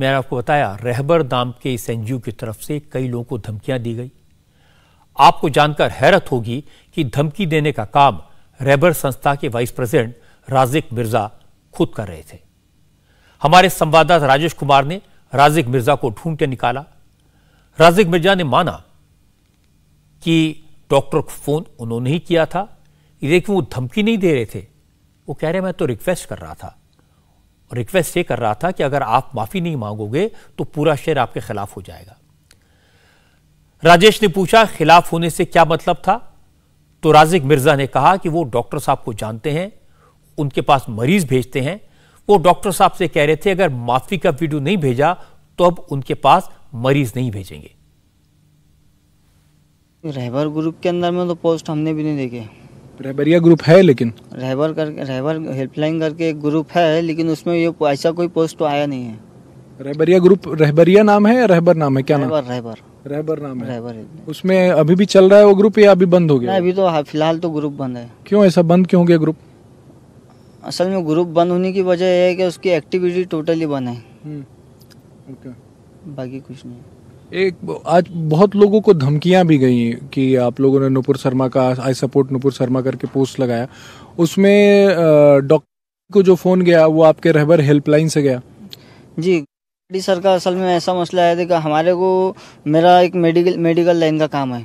मैंने आपको बताया रहबर दाम के इस एनजीओ की तरफ से कई लोगों को धमकियां दी गई आपको जानकर हैरत होगी कि धमकी देने का काम रहबर संस्था के वाइस प्रेसिडेंट राजिक मिर्जा खुद कर रहे थे हमारे संवाददाता राजेश कुमार ने राजिक मिर्जा को ढूंढ के निकाला राजिक मिर्जा ने माना कि डॉक्टर को फोन उन्होंने ही किया था लेकिन वो धमकी नहीं दे रहे थे वो कह रहे मैं तो रिक्वेस्ट कर रहा था रिक्वेस्ट ये कर रहा था कि अगर आप माफ़ी नहीं मांगोगे तो पूरा शेयर आपके खिलाफ हो जाएगा राजेश ने पूछा खिलाफ होने से क्या मतलब था तो राजिक मिर्जा ने कहा कि वो डॉक्टर साहब को जानते हैं उनके पास मरीज भेजते हैं वो डॉक्टर साहब से कह रहे थे अगर माफी का वीडियो नहीं भेजा तो अब उनके पास मरीज नहीं भेजेंगे रहबर ग्रुप के अंदर में तो पोस्ट हमने भी नहीं देखे रहबरिया ग्रुप है लेकिन रहबर करके रहबर हेल्पलाइन करके एक ग्रुप है लेकिन उसमें ये ऐसा कोई पोस्ट तो आया नहीं है रहबरिया ग्रुप रहबरिया नाम है या रहबर नाम है क्या रहबर, नाम रहबर रहबर नाम है रहबर उसमें अभी भी चल रहा है वो ग्रुप या अभी बंद हो गया अभी तो फिलहाल तो ग्रुप बंद है क्यों ऐसा बंद क्यों हो गया ग्रुप असल में ग्रुप बंद होने की वजह यह है कि उसकी एक्टिविटी टोटली बंद है हम्म, बाकी कुछ नहीं एक आज बहुत लोगों को धमकियां भी गई कि आप लोगों ने नुपुर शर्मा का आई सपोर्ट नुपुर शर्मा करके पोस्ट लगाया उसमें डॉक्टर को जो फ़ोन गया वो आपके रहबर हेल्पलाइन से गया जी डी सर का असल में ऐसा मसला है देखा हमारे को मेरा एक मेडिकल मेडिकल लाइन का काम है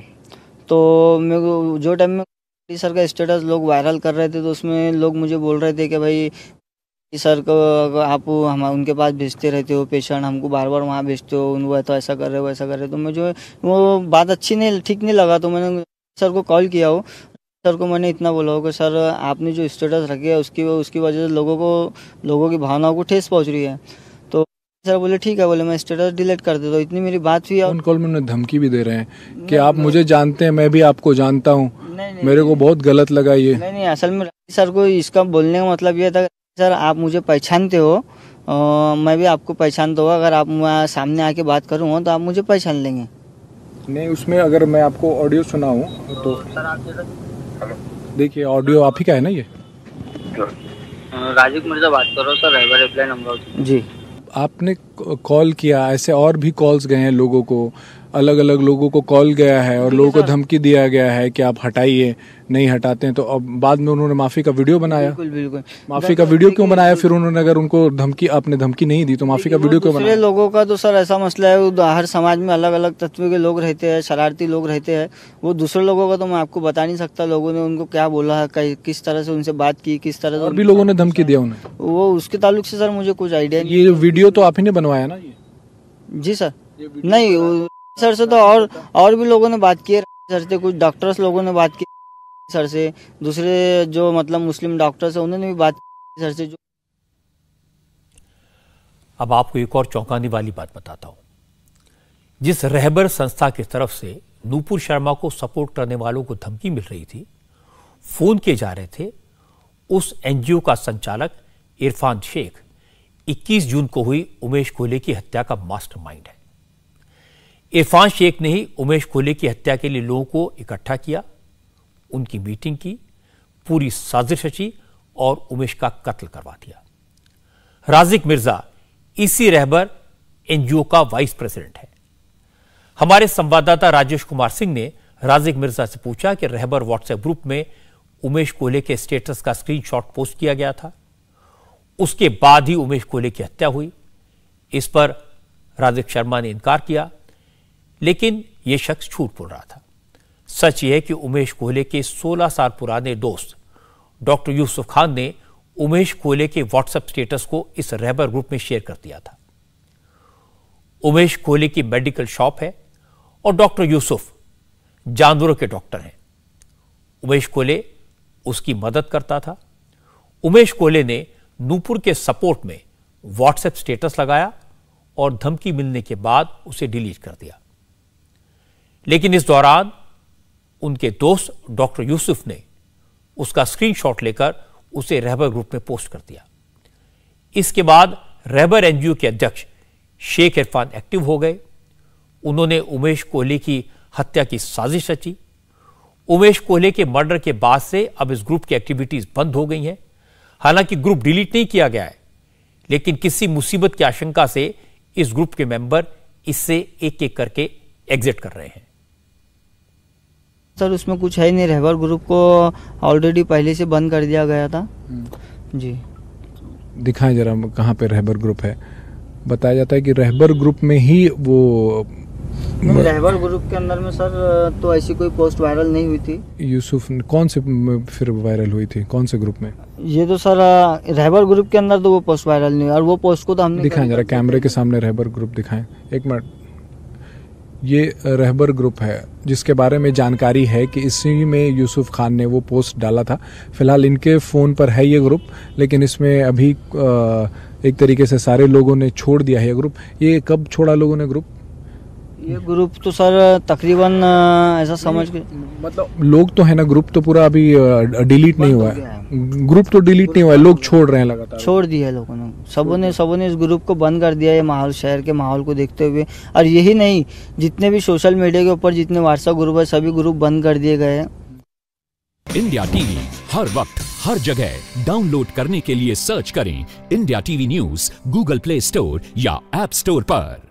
तो मेरे को जो टाइम में डी सर का स्टेटस लोग वायरल कर रहे थे तो उसमें लोग मुझे बोल रहे थे कि भाई सर को आप हम उनके पास भेजते रहते हो पेशेंट हमको बार बार वहाँ भेजते हो वो तो ऐसा कर रहे हो ऐसा कर रहे हो तो जो वो बात अच्छी नहीं ठीक नहीं लगा तो मैंने सर को कॉल किया हो सर को मैंने इतना बोला हो कि सर आपने जो स्टेटस रखे है उसकी उसकी वजह से लोगों को लोगों की भावनाओं को ठेस पहुँच रही है तो सर बोले ठीक है बोले मैं स्टेटस डिलीट कर देता हूँ इतनी मेरी बात हुई है कॉल में धमकी भी दे रहे हैं कि आप मुझे जानते हैं मैं भी आपको जानता हूँ मेरे को बहुत गलत लगा ये नहीं नहीं असल में सर को इसका बोलने का मतलब ये था सर आप मुझे पहचानते हो आ, मैं भी आपको पहचानता हूँ अगर आप सामने आके बात करूँगा तो आप मुझे पहचान लेंगे नहीं उसमें अगर मैं आपको ऑडियो सुनाऊँ तो देखिए ऑडियो आप ही का है ना ये राजीव मिर्जा बात हूँ sir railway reply number ji आपने कॉल किया ऐसे और भी कॉल्स गए हैं लोगों को अलग अलग लोगों को कॉल गया है और लोगों को धमकी दिया गया है कि आप हटाइए नहीं हटाते हैं तो अब बाद में उन्होंने माफ़ी का वीडियो बनाया बिल्कुल बिल्कुल माफ़ी का वीडियो तो क्यों बनाया फिर उन्होंने अगर उनको धमकी आपने धमकी नहीं दी तो माफ़ी का वीडियो क्यों बनाया लोगों का तो सर ऐसा मसला है हर समाज में अलग अलग तत्व के लोग रहते हैं शरारती लोग रहते हैं वो दूसरे लोगों का तो मैं आपको बता नहीं सकता लोगों ने उनको क्या बोला किस तरह से उनसे बात की किस तरह से भी लोगों ने धमकी दिया उन्हें वो उसके ताल्लुक से सर मुझे कुछ आइडिया ये वीडियो तो आप ही ने बनवाया ना ये जी सर नहीं तो सर से तो और और भी लोगों ने बात की है सर से कुछ डॉक्टर्स लोगों ने बात की सर से दूसरे जो मतलब मुस्लिम डॉक्टर्स है उन्होंने भी बात की सर से जो अब आपको एक और चौंकाने वाली बात बताता हूं जिस रहबर संस्था की तरफ से नूपुर शर्मा को सपोर्ट करने वालों को धमकी मिल रही थी फोन किए जा रहे थे उस एनजीओ का संचालक इरफान शेख 21 जून को हुई उमेश कोहले की हत्या का मास्टरमाइंड है इरफान शेख ने ही उमेश कोहले की हत्या के लिए लोगों को इकट्ठा किया उनकी मीटिंग की पूरी साजिश रची और उमेश का कत्ल करवा दिया राजिक मिर्जा इसी रहबर एनजीओ का वाइस प्रेसिडेंट है हमारे संवाददाता राजेश कुमार सिंह ने राजिक मिर्जा से पूछा कि रहबर व्हाट्सएप ग्रुप में उमेश कोहले के स्टेटस का स्क्रीनशॉट पोस्ट किया गया था उसके बाद ही उमेश कोहले की हत्या हुई इस पर राजीव शर्मा ने इनकार किया लेकिन यह शख्स झूठ बोल रहा था सच यह है कि उमेश कोहले के 16 साल पुराने दोस्त डॉक्टर यूसुफ खान ने उमेश कोहले के व्हाट्सएप स्टेटस को इस रेबर ग्रुप में शेयर कर दिया था उमेश कोहले की मेडिकल शॉप है और डॉक्टर यूसुफ जानवरों के डॉक्टर हैं उमेश कोहले उसकी मदद करता था उमेश कोहले ने नूपुर के सपोर्ट में व्हाट्सएप स्टेटस लगाया और धमकी मिलने के बाद उसे डिलीट कर दिया लेकिन इस दौरान उनके दोस्त डॉक्टर यूसुफ ने उसका स्क्रीनशॉट लेकर उसे रहबर ग्रुप में पोस्ट कर दिया इसके बाद रहबर एनजीओ के अध्यक्ष शेख इरफान एक्टिव हो गए उन्होंने उमेश कोहले की हत्या की साजिश रची उमेश कोहले के मर्डर के बाद से अब इस ग्रुप की एक्टिविटीज बंद हो गई हैं हालांकि ग्रुप डिलीट नहीं किया गया है लेकिन किसी मुसीबत की आशंका से इस ग्रुप के मेंबर इससे एक एक करके एग्जिट कर रहे हैं सर उसमें कुछ है नहीं रहवर ग्रुप को ऑलरेडी पहले से बंद कर दिया गया था हम्म। जी दिखाएं जरा कहाँ पे रहबर ग्रुप है बताया जाता है कि रहबर ग्रुप में ही वो रहबर ग्रुप के अंदर में सर तो ऐसी कोई पोस्ट वायरल नहीं हुई थी यूसुफ कौन से फिर वायरल हुई थी कौन से ग्रुप में ये तो सर रहबर ग्रुप के अंदर तो वो पोस्ट वायरल नहीं और वो पोस्ट को तो हमने दिखाएं जरा कैमरे के सामने रहबर ग्रुप दिखाएं एक मिनट ये रहबर uh, ग्रुप है जिसके बारे में जानकारी है कि इसी में यूसुफ खान ने वो पोस्ट डाला था फिलहाल इनके फ़ोन पर है ये ग्रुप लेकिन इसमें अभी uh, एक तरीके से सारे लोगों ने छोड़ दिया है ये ग्रुप ये कब छोड़ा लोगों ने ग्रुप ये ग्रुप तो सर तकरीबन ऐसा समझ के मतलब लोग तो है ना ग्रुप तो पूरा अभी डिलीट नहीं हुआ है ग्रुप तो डिलीट नहीं हुआ है लोग छोड़ रहे हैं लगातार छोड़ दिया है लोगों ने सबों ने सबों ने इस ग्रुप को बंद कर दिया है माहौल शहर के माहौल को देखते हुए और यही नहीं जितने भी सोशल मीडिया के ऊपर जितने व्हाट्सएप ग्रुप है सभी ग्रुप बंद कर दिए गए हैं इंडिया टीवी हर वक्त हर जगह डाउनलोड करने के लिए सर्च करें India TV news Google Play Store या एप स्टोर पर